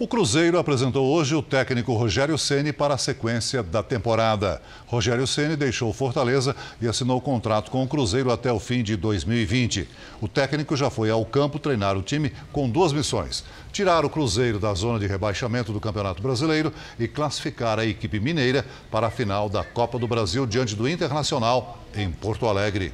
O Cruzeiro apresentou hoje o técnico Rogério Ceni para a sequência da temporada. Rogério Ceni deixou Fortaleza e assinou contrato com o Cruzeiro até o fim de 2020. O técnico já foi ao campo treinar o time com duas missões: tirar o Cruzeiro da zona de rebaixamento do Campeonato Brasileiro e classificar a equipe mineira para a final da Copa do Brasil diante do Internacional em Porto Alegre.